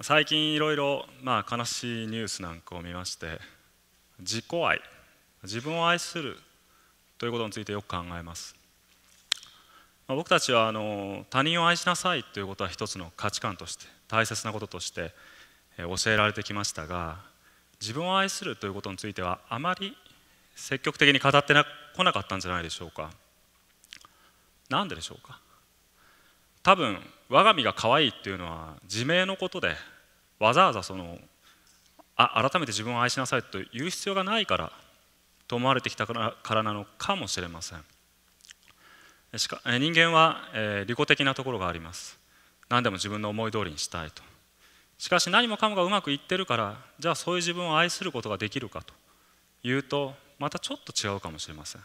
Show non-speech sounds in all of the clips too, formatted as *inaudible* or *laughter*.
最近いろいろまあ悲しいニュースなんかを見まして自己愛自分を愛するということについてよく考えます、まあ、僕たちはあの他人を愛しなさいということは一つの価値観として大切なこととして教えられてきましたが自分を愛するということについてはあまり積極的に語ってこなかったんじゃないでしょうか何ででしょうか多分我が身が可愛いっていうのは自明のことでわざわざそのあ改めて自分を愛しなさいと言う必要がないからと思われてきたからなのかもしれませんしか人間は、えー、利己的なところがあります何でも自分の思い通りにしたいとしかし何もかもがうまくいってるからじゃあそういう自分を愛することができるかというとまたちょっと違うかもしれません、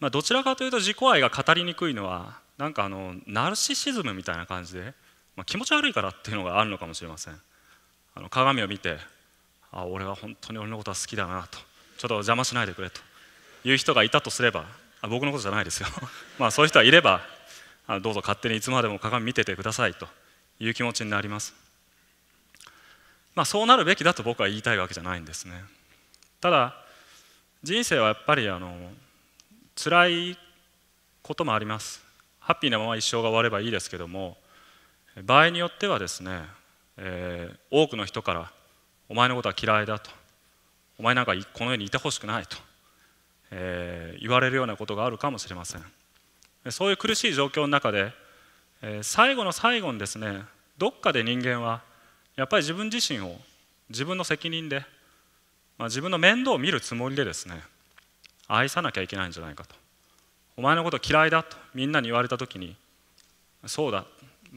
まあ、どちらかというと自己愛が語りにくいのはなんかあのナルシシズムみたいな感じでまあ、気持ち悪いからっていうのがあるのかもしれませんあの鏡を見てあ俺は本当に俺のことは好きだなとちょっと邪魔しないでくれという人がいたとすればあ僕のことじゃないですよ *laughs* まあそういう人がいればあどうぞ勝手にいつまでも鏡見ててくださいという気持ちになりますまあそうなるべきだと僕は言いたいわけじゃないんですねただ人生はやっぱりあの辛いこともありますハッピーなまま一生が終わればいいですけども場合によってはですね、えー、多くの人から「お前のことは嫌いだ」と「お前なんかこの世にいてほしくない」と、えー、言われるようなことがあるかもしれませんそういう苦しい状況の中で、えー、最後の最後にですねどっかで人間はやっぱり自分自身を自分の責任で、まあ、自分の面倒を見るつもりでですね愛さなきゃいけないんじゃないかとお前のこと嫌いだとみんなに言われた時にそうだ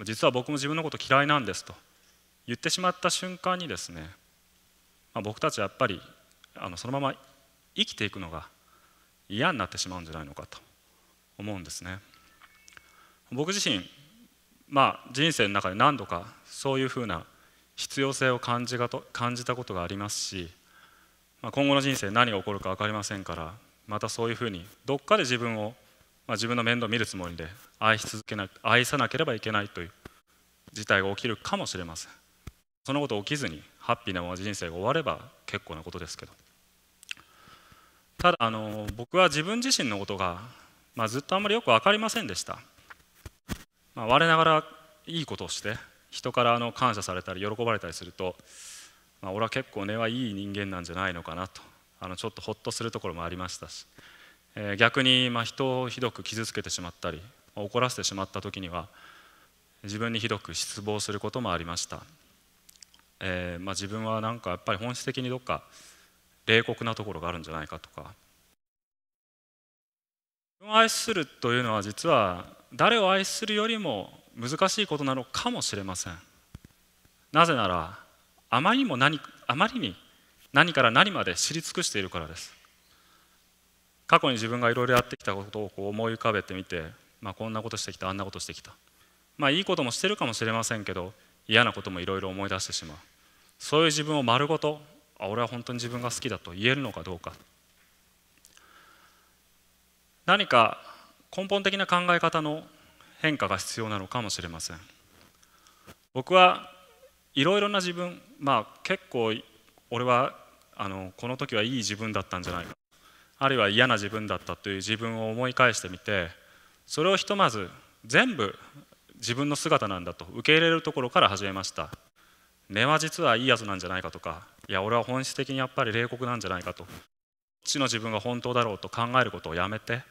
実は僕も自分のこと嫌いなんですと言ってしまった瞬間にですね、まあ、僕たちはやっぱりあのそのまま生きていくのが嫌になってしまうんじゃないのかと思うんですね僕自身、まあ、人生の中で何度かそういうふうな必要性を感じがと感じたことがありますし、まあ、今後の人生何が起こるか分かりませんからまたそういうふうにどっかで自分をまあ、自分の面倒を見るつもりで愛し続けな愛さなければいけないという事態が起きるかもしれませんそのこと起きずにハッピーなまま人生が終われば結構なことですけどただあの僕は自分自身のことが、まあ、ずっとあんまりよく分かりませんでした、まあ、我ながらいいことをして人からあの感謝されたり喜ばれたりすると、まあ、俺は結構根はいい人間なんじゃないのかなとあのちょっとほっとするところもありましたしえ逆にま人をひどく傷つけてしまったり怒らせてしまった時には自分にひどく失望することもありました、えー、まあ、自分はなんかやっぱり本質的にどっか冷酷なところがあるんじゃないかとか自分を愛するというのは実は誰を愛するよりも難しいことなのかもしれませんなぜならあまりにも何あまりに何から何まで知り尽くしているからです過去に自分がいろいろやってきたことをこう思い浮かべてみて、まあ、こんなことしてきたあんなことしてきた、まあ、いいこともしてるかもしれませんけど嫌なこともいろいろ思い出してしまうそういう自分を丸ごとあ俺は本当に自分が好きだと言えるのかどうか何か根本的な考え方の変化が必要なのかもしれません僕はいろいろな自分まあ結構俺はあのこの時はいい自分だったんじゃないかあるいは嫌な自分だったという自分を思い返してみてそれをひとまず全部自分の姿なんだと受け入れるところから始めました根は実はいいやつなんじゃないかとかいや俺は本質的にやっぱり冷酷なんじゃないかとちの自分が本当だろうと考えることをやめて、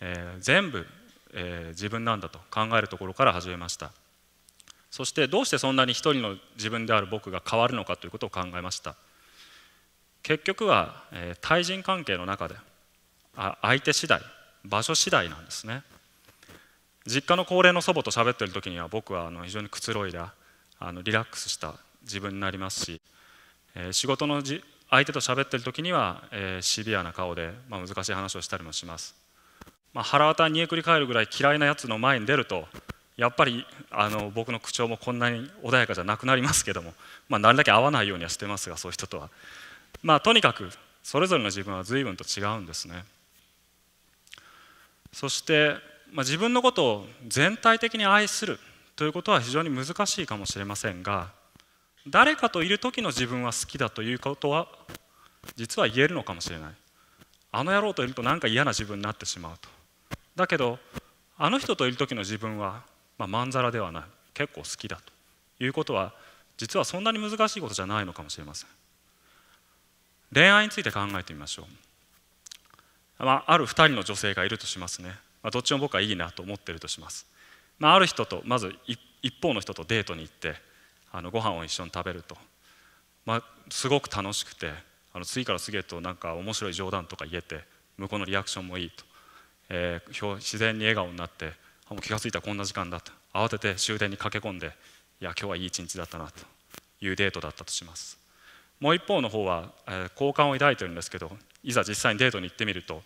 えー、全部、えー、自分なんだと考えるところから始めましたそしてどうしてそんなに一人の自分である僕が変わるのかということを考えました結局は、えー、対人関係の中であ相手次第場所次第なんですね実家の高齢の祖母と喋ってる時には僕はあの非常にくつろいだあのリラックスした自分になりますし、えー、仕事のじ相手と喋ってる時には、えー、シビアな顔で、まあ、難しい話をしたりもします、まあ、腹渡にえくり返るぐらい嫌いなやつの前に出るとやっぱりあの僕の口調もこんなに穏やかじゃなくなりますけども、まあ、なるだけ合わないようにはしてますがそういう人とは。まあとにかくそれぞれの自分は随分と違うんですねそして、まあ、自分のことを全体的に愛するということは非常に難しいかもしれませんが誰かといる時の自分は好きだということは実は言えるのかもしれないあの野郎といるとなんか嫌な自分になってしまうとだけどあの人といる時の自分は、まあ、まんざらではない結構好きだということは実はそんなに難しいことじゃないのかもしれません恋愛について考えてみましょう、まあ、ある2人の女性がいるとしますね、まあ、どっちも僕はいいなと思ってるとします、まあ、ある人とまず一方の人とデートに行ってあのご飯を一緒に食べると、まあ、すごく楽しくてあの次から次へとなんか面白い冗談とか言えて向こうのリアクションもいいと、えー、自然に笑顔になってもう気が付いたらこんな時間だと慌てて終電に駆け込んでいや今日はいい一日だったなというデートだったとしますもう一方の方は、え好感を抱いてるんですけどいざ実際にデートに行ってみると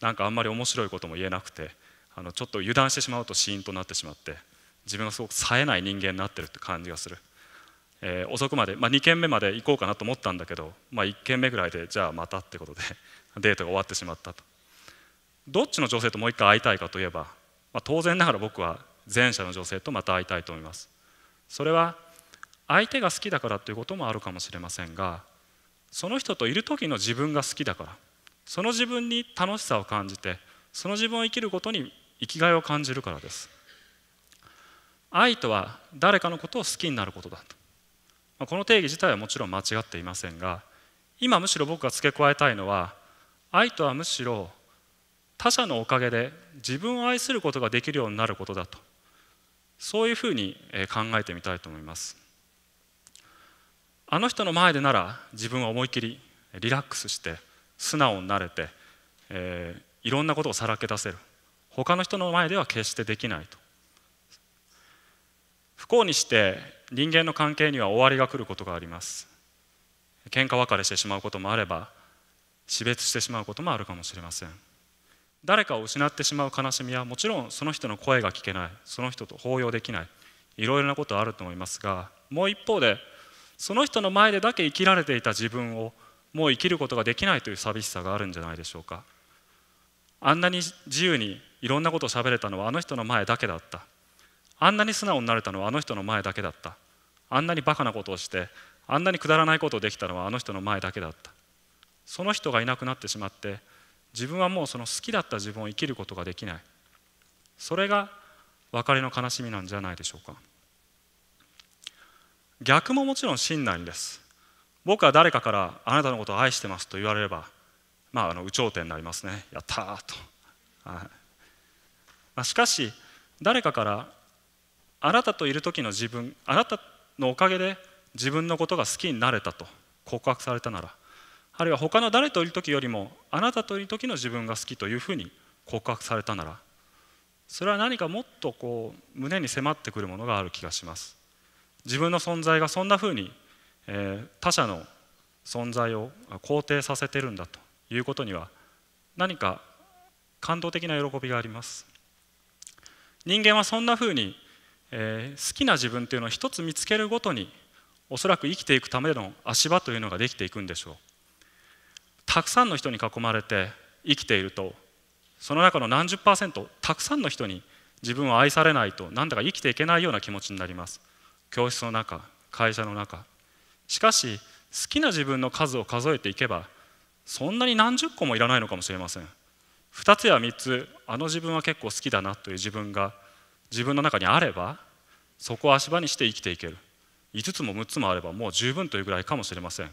なんかあんまり面白いことも言えなくてあのちょっと油断してしまうとシーンとなってしまって自分がすごく冴えない人間になってるって感じがする、えー、遅くまで、まあ、2軒目まで行こうかなと思ったんだけど、まあ、1軒目ぐらいでじゃあまたってことで *laughs* デートが終わってしまったとどっちの女性ともう一回会いたいかといえば、まあ、当然ながら僕は前者の女性とまた会いたいと思いますそれは相手が好きだからということもあるかもしれませんがその人といる時の自分が好きだからその自分に楽しさを感じてその自分を生きることに生きがいを感じるからです愛とは誰かのことを好きになることだと、この定義自体はもちろん間違っていませんが今むしろ僕が付け加えたいのは愛とはむしろ他者のおかげで自分を愛することができるようになることだとそういうふうに考えてみたいと思いますあの人の前でなら自分は思い切りリラックスして素直になれて、えー、いろんなことをさらけ出せる他の人の前では決してできないと不幸にして人間の関係には終わりが来ることがあります喧嘩別れしてしまうこともあれば死別してしまうこともあるかもしれません誰かを失ってしまう悲しみはもちろんその人の声が聞けないその人と抱擁できないいろいろなことあると思いますがもう一方でその人の前でだけ生きられていた自分をもう生きることができないという寂しさがあるんじゃないでしょうかあんなに自由にいろんなことを喋れたのはあの人の前だけだったあんなに素直になれたのはあの人の前だけだったあんなにバカなことをしてあんなにくだらないことをできたのはあの人の前だけだったその人がいなくなってしまって自分はもうその好きだった自分を生きることができないそれが別れの悲しみなんじゃないでしょうか逆ももちろん真なんです僕は誰かからあなたのことを愛してますと言われればまああの有頂天になりますねやったーと、はい、しかし誰かからあなたといる時の自分あなたのおかげで自分のことが好きになれたと告白されたならあるいは他の誰といる時よりもあなたといる時の自分が好きというふうに告白されたならそれは何かもっとこう胸に迫ってくるものがある気がします自分の存在がそんなふうに、えー、他者の存在を肯定させてるんだということには何か感動的な喜びがあります人間はそんなふうに、えー、好きな自分というのを一つ見つけるごとにおそらく生きていくための足場というのができていくんでしょうたくさんの人に囲まれて生きているとその中の何十パーセントたくさんの人に自分を愛されないとなんだか生きていけないような気持ちになります教室の中会社の中しかし好きな自分の数を数えていけばそんなに何十個もいらないのかもしれません2つや3つあの自分は結構好きだなという自分が自分の中にあればそこを足場にして生きていける5つも6つもあればもう十分というぐらいかもしれません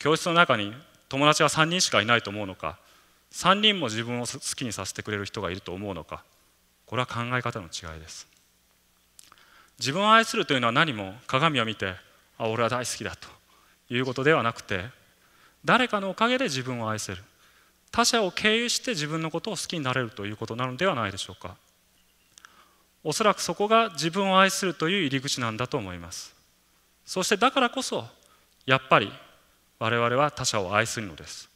教室の中に友達が3人しかいないと思うのか3人も自分を好きにさせてくれる人がいると思うのかこれは考え方の違いです自分を愛するというのは何も鏡を見てあ俺は大好きだということではなくて誰かのおかげで自分を愛せる他者を経由して自分のことを好きになれるということなのではないでしょうかおそらくそこが自分を愛するという入り口なんだと思いますそしてだからこそやっぱり我々は他者を愛するのです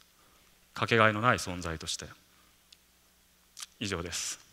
かけがえのない存在として以上です